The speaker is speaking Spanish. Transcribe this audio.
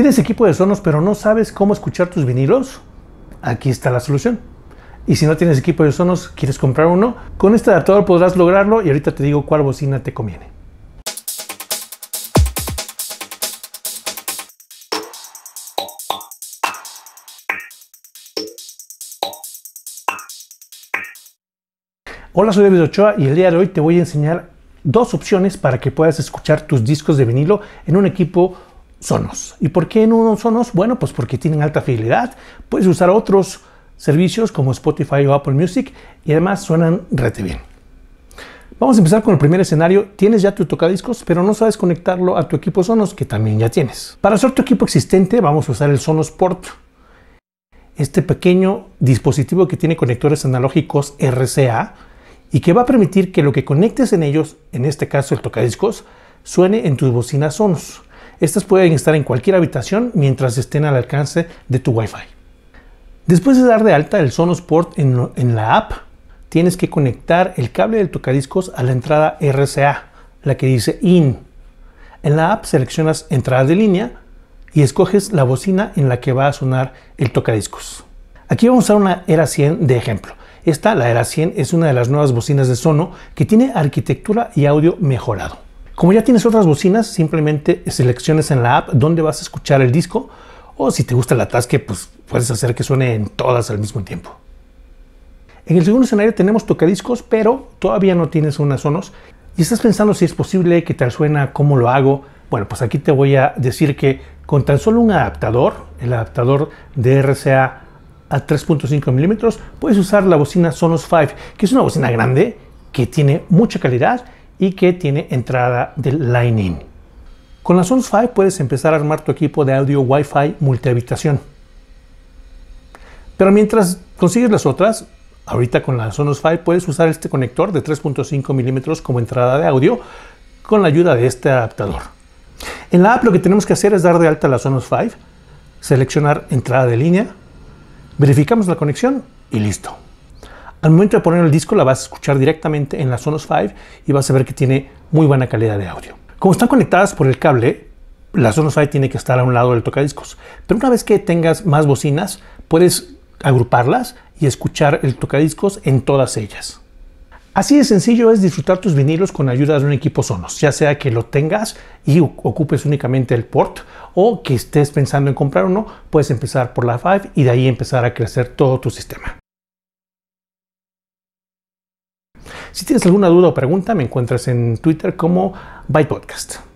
¿Tienes equipo de sonos pero no sabes cómo escuchar tus vinilos? Aquí está la solución. Y si no tienes equipo de sonos, quieres comprar uno, con este adaptador podrás lograrlo y ahorita te digo cuál bocina te conviene. Hola, soy David Ochoa y el día de hoy te voy a enseñar dos opciones para que puedas escuchar tus discos de vinilo en un equipo Sonos. ¿Y por qué no Sonos? Bueno, pues porque tienen alta fidelidad, puedes usar otros servicios como Spotify o Apple Music y además suenan rete bien. Vamos a empezar con el primer escenario. Tienes ya tu tocadiscos, pero no sabes conectarlo a tu equipo Sonos, que también ya tienes. Para hacer tu equipo existente, vamos a usar el Sonos Port. Este pequeño dispositivo que tiene conectores analógicos RCA y que va a permitir que lo que conectes en ellos, en este caso el tocadiscos, suene en tus bocinas Sonos. Estas pueden estar en cualquier habitación mientras estén al alcance de tu Wi-Fi. Después de dar de alta el Sonos Port en, la app, tienes que conectar el cable del tocadiscos a la entrada RCA, la que dice IN. En la app seleccionas entrada de línea y escoges la bocina en la que va a sonar el tocadiscos. Aquí vamos a usar una Era 100 de ejemplo. Esta, la Era 100, es una de las nuevas bocinas de Sono que tiene arquitectura y audio mejorado. Como ya tienes otras bocinas, simplemente selecciones en la app dónde vas a escuchar el disco o si te gusta el atasque, pues puedes hacer que suene en todas al mismo tiempo. En el segundo escenario tenemos tocadiscos, pero todavía no tienes una Sonos y estás pensando si es posible, que tal suena, cómo lo hago. Bueno, pues aquí te voy a decir que con tan solo un adaptador, el adaptador de RCA a 3.5 milímetros, puedes usar la bocina Sonos 5, que es una bocina grande que tiene mucha calidad y que tiene entrada de line-in. Con la Sonos 5 puedes empezar a armar tu equipo de audio Wi-Fi multihabitación. Pero mientras consigues las otras, ahorita con la Sonos 5 puedes usar este conector de 3.5 milímetros como entrada de audio con la ayuda de este adaptador. En la app lo que tenemos que hacer es dar de alta la Sonos 5, seleccionar entrada de línea, verificamos la conexión y listo. Al momento de poner el disco la vas a escuchar directamente en la Sonos 5 y vas a ver que tiene muy buena calidad de audio. Como están conectadas por el cable, la Sonos 5 tiene que estar a un lado del tocadiscos. Pero una vez que tengas más bocinas, puedes agruparlas y escuchar el tocadiscos en todas ellas. Así de sencillo es disfrutar tus vinilos con ayuda de un equipo Sonos, ya sea que lo tengas y ocupes únicamente el port o que estés pensando en comprar uno, puedes empezar por la 5 y de ahí empezar a crecer todo tu sistema. Si tienes alguna duda o pregunta, me encuentras en Twitter como BytePodcast.